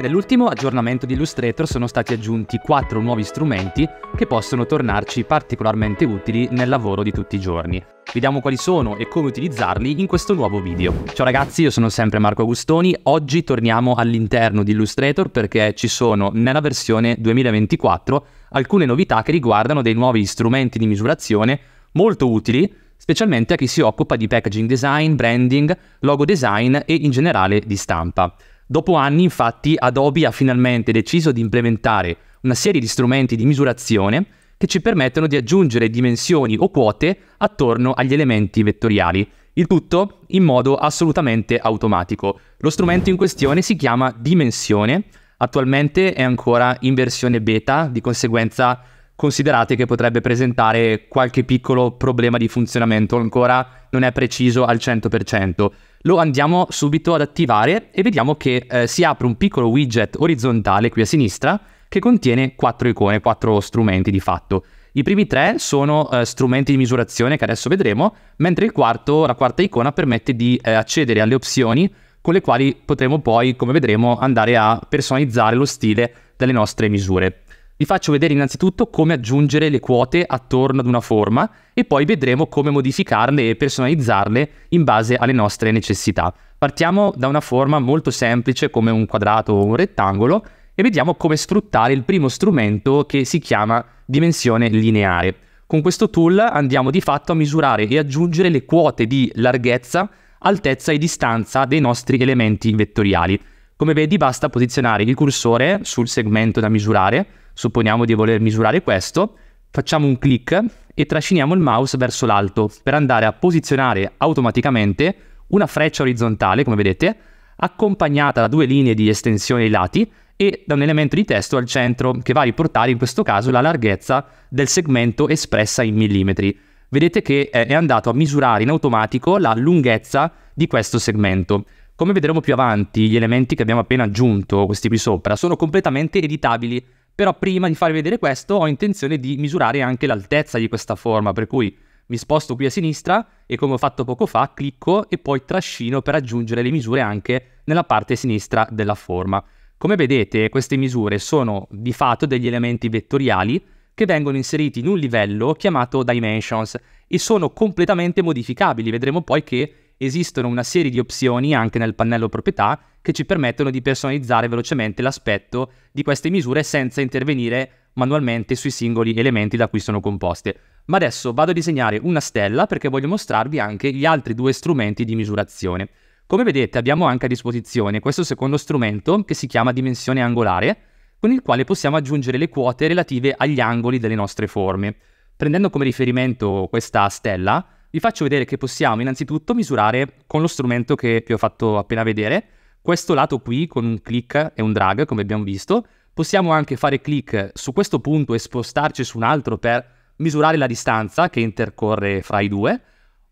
Nell'ultimo aggiornamento di Illustrator sono stati aggiunti quattro nuovi strumenti che possono tornarci particolarmente utili nel lavoro di tutti i giorni. Vediamo quali sono e come utilizzarli in questo nuovo video. Ciao ragazzi, io sono sempre Marco Agustoni, oggi torniamo all'interno di Illustrator perché ci sono nella versione 2024 alcune novità che riguardano dei nuovi strumenti di misurazione molto utili specialmente a chi si occupa di packaging design, branding, logo design e in generale di stampa. Dopo anni, infatti, Adobe ha finalmente deciso di implementare una serie di strumenti di misurazione che ci permettono di aggiungere dimensioni o quote attorno agli elementi vettoriali, il tutto in modo assolutamente automatico. Lo strumento in questione si chiama dimensione, attualmente è ancora in versione beta, di conseguenza considerate che potrebbe presentare qualche piccolo problema di funzionamento, ancora non è preciso al 100% lo andiamo subito ad attivare e vediamo che eh, si apre un piccolo widget orizzontale qui a sinistra che contiene quattro icone, quattro strumenti di fatto. I primi tre sono eh, strumenti di misurazione che adesso vedremo, mentre quarto, la quarta icona permette di eh, accedere alle opzioni con le quali potremo poi, come vedremo, andare a personalizzare lo stile delle nostre misure. Vi faccio vedere innanzitutto come aggiungere le quote attorno ad una forma e poi vedremo come modificarle e personalizzarle in base alle nostre necessità. Partiamo da una forma molto semplice come un quadrato o un rettangolo e vediamo come sfruttare il primo strumento che si chiama dimensione lineare. Con questo tool andiamo di fatto a misurare e aggiungere le quote di larghezza, altezza e distanza dei nostri elementi vettoriali. Come vedi basta posizionare il cursore sul segmento da misurare Supponiamo di voler misurare questo, facciamo un clic e trasciniamo il mouse verso l'alto per andare a posizionare automaticamente una freccia orizzontale, come vedete, accompagnata da due linee di estensione ai lati e da un elemento di testo al centro che va a riportare in questo caso la larghezza del segmento espressa in millimetri. Vedete che è andato a misurare in automatico la lunghezza di questo segmento. Come vedremo più avanti, gli elementi che abbiamo appena aggiunto, questi qui sopra, sono completamente editabili però prima di farvi vedere questo ho intenzione di misurare anche l'altezza di questa forma, per cui mi sposto qui a sinistra e come ho fatto poco fa clicco e poi trascino per aggiungere le misure anche nella parte sinistra della forma. Come vedete queste misure sono di fatto degli elementi vettoriali che vengono inseriti in un livello chiamato dimensions e sono completamente modificabili, vedremo poi che esistono una serie di opzioni anche nel pannello proprietà che ci permettono di personalizzare velocemente l'aspetto di queste misure senza intervenire manualmente sui singoli elementi da cui sono composte. Ma adesso vado a disegnare una stella perché voglio mostrarvi anche gli altri due strumenti di misurazione. Come vedete abbiamo anche a disposizione questo secondo strumento che si chiama dimensione angolare, con il quale possiamo aggiungere le quote relative agli angoli delle nostre forme. Prendendo come riferimento questa stella, vi faccio vedere che possiamo innanzitutto misurare con lo strumento che vi ho fatto appena vedere, questo lato qui con un clic e un drag come abbiamo visto, possiamo anche fare clic su questo punto e spostarci su un altro per misurare la distanza che intercorre fra i due,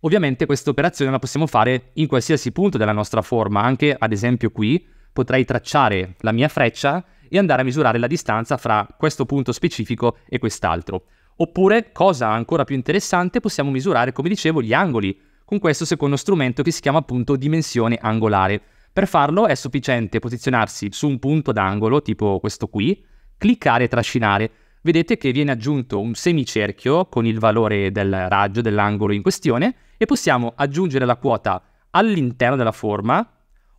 ovviamente questa operazione la possiamo fare in qualsiasi punto della nostra forma, anche ad esempio qui potrei tracciare la mia freccia e andare a misurare la distanza fra questo punto specifico e quest'altro. Oppure, cosa ancora più interessante, possiamo misurare, come dicevo, gli angoli, con questo secondo strumento che si chiama appunto dimensione angolare. Per farlo è sufficiente posizionarsi su un punto d'angolo, tipo questo qui, cliccare e trascinare. Vedete che viene aggiunto un semicerchio con il valore del raggio dell'angolo in questione e possiamo aggiungere la quota all'interno della forma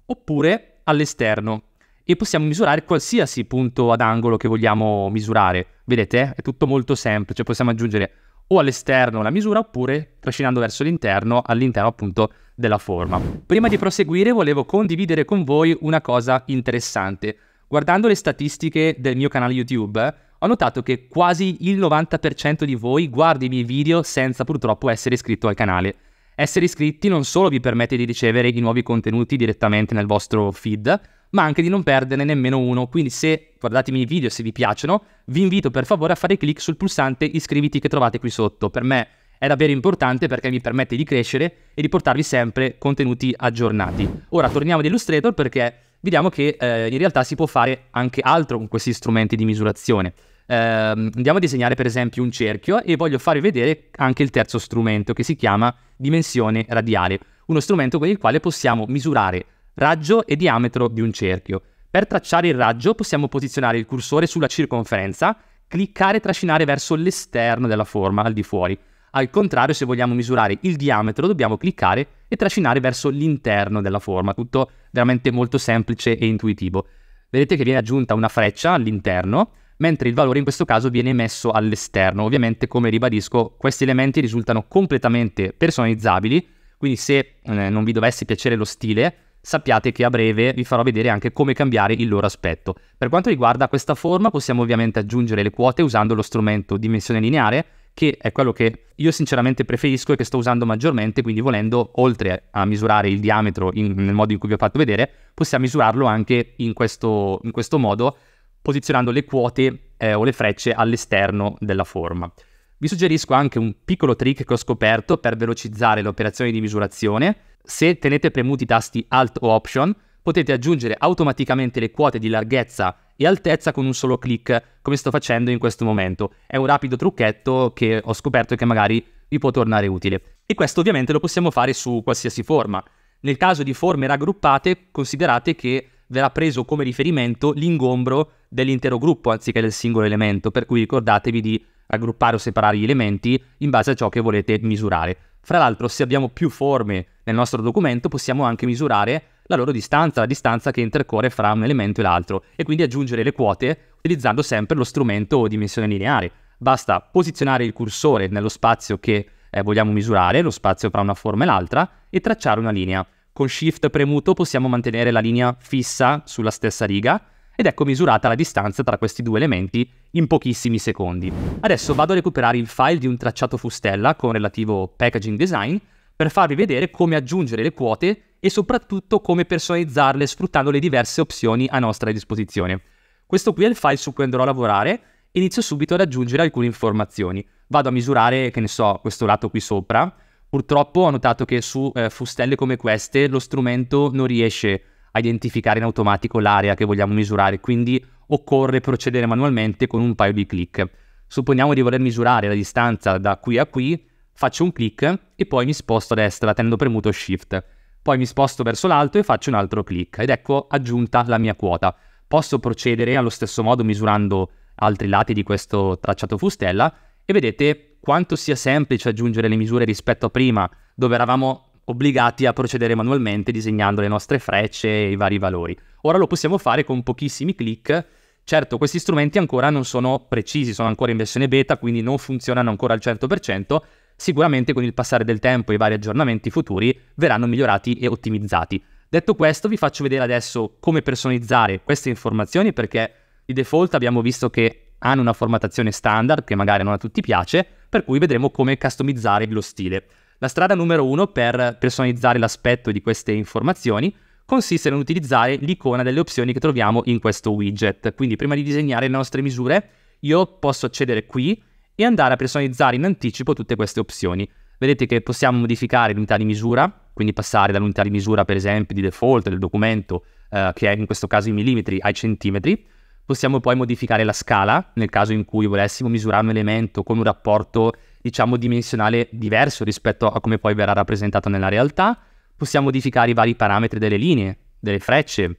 oppure all'esterno e possiamo misurare qualsiasi punto ad angolo che vogliamo misurare. Vedete, eh? è tutto molto semplice, possiamo aggiungere o all'esterno la misura oppure trascinando verso l'interno, all'interno appunto della forma. Prima di proseguire volevo condividere con voi una cosa interessante. Guardando le statistiche del mio canale YouTube, ho notato che quasi il 90% di voi guarda i miei video senza purtroppo essere iscritto al canale. Essere iscritti non solo vi permette di ricevere i nuovi contenuti direttamente nel vostro feed, ma anche di non perdere nemmeno uno. Quindi se guardatemi i video se vi piacciono, vi invito per favore a fare clic sul pulsante iscriviti che trovate qui sotto. Per me è davvero importante perché mi permette di crescere e di portarvi sempre contenuti aggiornati. Ora torniamo ad Illustrator perché vediamo che eh, in realtà si può fare anche altro con questi strumenti di misurazione. Eh, andiamo a disegnare per esempio un cerchio e voglio farvi vedere anche il terzo strumento che si chiama dimensione radiale, uno strumento con il quale possiamo misurare raggio e diametro di un cerchio. Per tracciare il raggio possiamo posizionare il cursore sulla circonferenza, cliccare e trascinare verso l'esterno della forma, al di fuori. Al contrario, se vogliamo misurare il diametro, dobbiamo cliccare e trascinare verso l'interno della forma. Tutto veramente molto semplice e intuitivo. Vedete che viene aggiunta una freccia all'interno, mentre il valore in questo caso viene messo all'esterno. Ovviamente, come ribadisco, questi elementi risultano completamente personalizzabili, quindi se eh, non vi dovesse piacere lo stile, sappiate che a breve vi farò vedere anche come cambiare il loro aspetto. Per quanto riguarda questa forma possiamo ovviamente aggiungere le quote usando lo strumento dimensione lineare che è quello che io sinceramente preferisco e che sto usando maggiormente, quindi volendo, oltre a misurare il diametro in, nel modo in cui vi ho fatto vedere, possiamo misurarlo anche in questo, in questo modo, posizionando le quote eh, o le frecce all'esterno della forma. Vi suggerisco anche un piccolo trick che ho scoperto per velocizzare le operazioni di misurazione, se tenete premuti i tasti Alt o Option, potete aggiungere automaticamente le quote di larghezza e altezza con un solo clic, come sto facendo in questo momento. È un rapido trucchetto che ho scoperto e che magari vi può tornare utile. E questo ovviamente lo possiamo fare su qualsiasi forma. Nel caso di forme raggruppate, considerate che verrà preso come riferimento l'ingombro dell'intero gruppo anziché del singolo elemento, per cui ricordatevi di raggruppare o separare gli elementi in base a ciò che volete misurare. Fra l'altro, se abbiamo più forme nel nostro documento possiamo anche misurare la loro distanza, la distanza che intercorre fra un elemento e l'altro e quindi aggiungere le quote utilizzando sempre lo strumento dimensione lineare. Basta posizionare il cursore nello spazio che eh, vogliamo misurare, lo spazio fra una forma e l'altra, e tracciare una linea. Con Shift premuto possiamo mantenere la linea fissa sulla stessa riga ed ecco misurata la distanza tra questi due elementi in pochissimi secondi. Adesso vado a recuperare il file di un tracciato fustella con relativo packaging design per farvi vedere come aggiungere le quote e soprattutto come personalizzarle sfruttando le diverse opzioni a nostra disposizione. Questo qui è il file su cui andrò a lavorare e inizio subito ad aggiungere alcune informazioni. Vado a misurare, che ne so, questo lato qui sopra. Purtroppo ho notato che su eh, fustelle come queste lo strumento non riesce a identificare in automatico l'area che vogliamo misurare, quindi occorre procedere manualmente con un paio di clic. Supponiamo di voler misurare la distanza da qui a qui, faccio un clic e poi mi sposto a destra tenendo premuto Shift. Poi mi sposto verso l'alto e faccio un altro clic ed ecco aggiunta la mia quota. Posso procedere allo stesso modo misurando altri lati di questo tracciato fustella e vedete quanto sia semplice aggiungere le misure rispetto a prima dove eravamo obbligati a procedere manualmente disegnando le nostre frecce e i vari valori. Ora lo possiamo fare con pochissimi clic. Certo, questi strumenti ancora non sono precisi, sono ancora in versione beta, quindi non funzionano ancora al 100%, sicuramente con il passare del tempo e i vari aggiornamenti futuri verranno migliorati e ottimizzati. Detto questo, vi faccio vedere adesso come personalizzare queste informazioni perché di default abbiamo visto che hanno una formattazione standard che magari non a tutti piace, per cui vedremo come customizzare lo stile. La strada numero uno per personalizzare l'aspetto di queste informazioni consiste nell'utilizzare l'icona delle opzioni che troviamo in questo widget. Quindi prima di disegnare le nostre misure, io posso accedere qui e andare a personalizzare in anticipo tutte queste opzioni. Vedete che possiamo modificare l'unità di misura, quindi passare dall'unità di misura per esempio di default del documento, eh, che è in questo caso i millimetri, ai centimetri. Possiamo poi modificare la scala nel caso in cui volessimo misurare un elemento con un rapporto diciamo dimensionale diverso rispetto a come poi verrà rappresentato nella realtà. Possiamo modificare i vari parametri delle linee, delle frecce,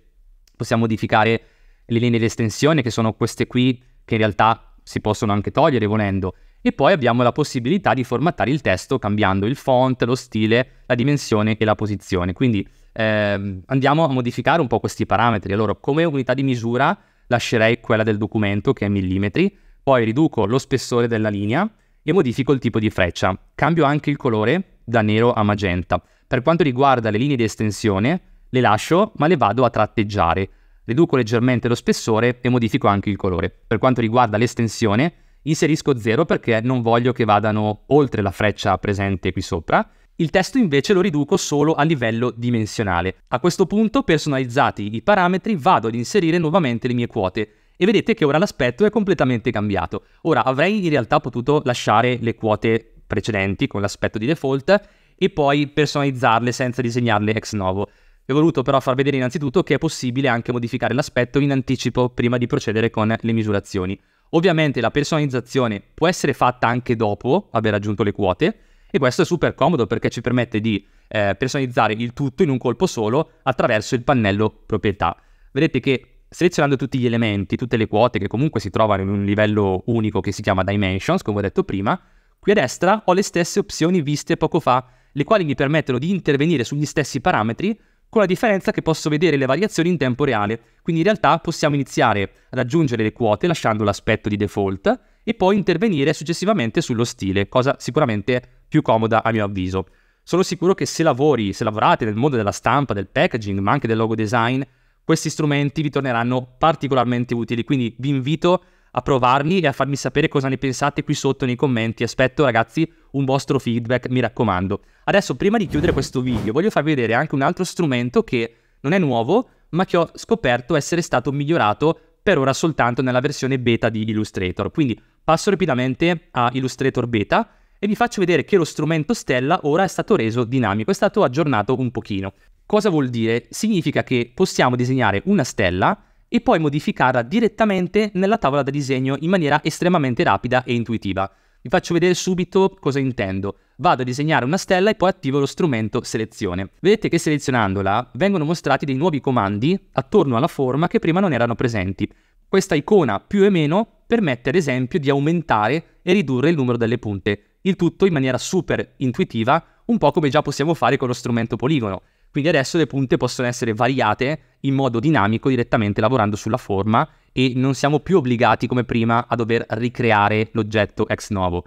possiamo modificare le linee di estensione che sono queste qui che in realtà si possono anche togliere volendo. E poi abbiamo la possibilità di formattare il testo cambiando il font, lo stile, la dimensione e la posizione. Quindi ehm, andiamo a modificare un po' questi parametri. Allora, come unità di misura lascerei quella del documento che è millimetri, poi riduco lo spessore della linea e modifico il tipo di freccia. Cambio anche il colore da nero a magenta. Per quanto riguarda le linee di estensione, le lascio ma le vado a tratteggiare. Riduco leggermente lo spessore e modifico anche il colore. Per quanto riguarda l'estensione, inserisco 0 perché non voglio che vadano oltre la freccia presente qui sopra. Il testo invece lo riduco solo a livello dimensionale. A questo punto, personalizzati i parametri, vado ad inserire nuovamente le mie quote e vedete che ora l'aspetto è completamente cambiato. Ora avrei in realtà potuto lasciare le quote precedenti con l'aspetto di default e poi personalizzarle senza disegnarle ex novo. Vi ho voluto però far vedere innanzitutto che è possibile anche modificare l'aspetto in anticipo prima di procedere con le misurazioni. Ovviamente la personalizzazione può essere fatta anche dopo aver raggiunto le quote e questo è super comodo perché ci permette di eh, personalizzare il tutto in un colpo solo attraverso il pannello proprietà. Vedete che selezionando tutti gli elementi, tutte le quote che comunque si trovano in un livello unico che si chiama Dimensions, come ho detto prima, qui a destra ho le stesse opzioni viste poco fa, le quali mi permettono di intervenire sugli stessi parametri con la differenza che posso vedere le variazioni in tempo reale, quindi in realtà possiamo iniziare ad aggiungere le quote lasciando l'aspetto di default e poi intervenire successivamente sullo stile, cosa sicuramente più comoda a mio avviso. Sono sicuro che se lavori, se lavorate nel mondo della stampa, del packaging, ma anche del logo design, questi strumenti vi torneranno particolarmente utili, quindi vi invito a a provarli e a farmi sapere cosa ne pensate qui sotto nei commenti. Aspetto ragazzi un vostro feedback, mi raccomando. Adesso prima di chiudere questo video voglio farvi vedere anche un altro strumento che non è nuovo, ma che ho scoperto essere stato migliorato per ora soltanto nella versione beta di Illustrator. Quindi passo rapidamente a Illustrator beta e vi faccio vedere che lo strumento stella ora è stato reso dinamico, è stato aggiornato un pochino. Cosa vuol dire? Significa che possiamo disegnare una stella e poi modificarla direttamente nella tavola da disegno in maniera estremamente rapida e intuitiva. Vi faccio vedere subito cosa intendo. Vado a disegnare una stella e poi attivo lo strumento selezione. Vedete che selezionandola vengono mostrati dei nuovi comandi attorno alla forma che prima non erano presenti. Questa icona più e meno permette ad esempio di aumentare e ridurre il numero delle punte, il tutto in maniera super intuitiva, un po' come già possiamo fare con lo strumento poligono. Quindi adesso le punte possono essere variate in modo dinamico direttamente lavorando sulla forma e non siamo più obbligati come prima a dover ricreare l'oggetto ex novo.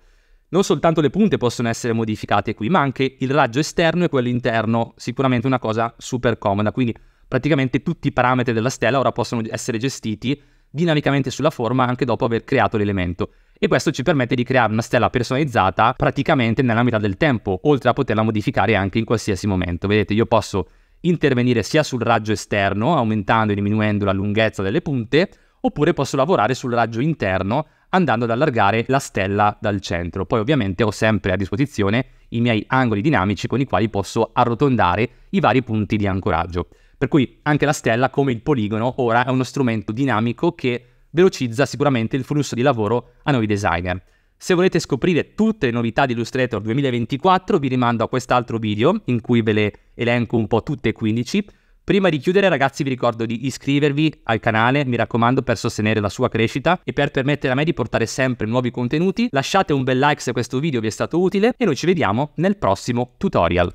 Non soltanto le punte possono essere modificate qui, ma anche il raggio esterno e quello interno, sicuramente una cosa super comoda. Quindi praticamente tutti i parametri della stella ora possono essere gestiti dinamicamente sulla forma anche dopo aver creato l'elemento e questo ci permette di creare una stella personalizzata praticamente nella metà del tempo, oltre a poterla modificare anche in qualsiasi momento. Vedete, io posso intervenire sia sul raggio esterno, aumentando e diminuendo la lunghezza delle punte, oppure posso lavorare sul raggio interno andando ad allargare la stella dal centro. Poi ovviamente ho sempre a disposizione i miei angoli dinamici con i quali posso arrotondare i vari punti di ancoraggio. Per cui anche la stella, come il poligono, ora è uno strumento dinamico che velocizza sicuramente il flusso di lavoro a noi designer. Se volete scoprire tutte le novità di Illustrator 2024 vi rimando a quest'altro video in cui ve le elenco un po' tutte e 15. Prima di chiudere ragazzi vi ricordo di iscrivervi al canale, mi raccomando, per sostenere la sua crescita e per permettere a me di portare sempre nuovi contenuti. Lasciate un bel like se questo video vi è stato utile e noi ci vediamo nel prossimo tutorial.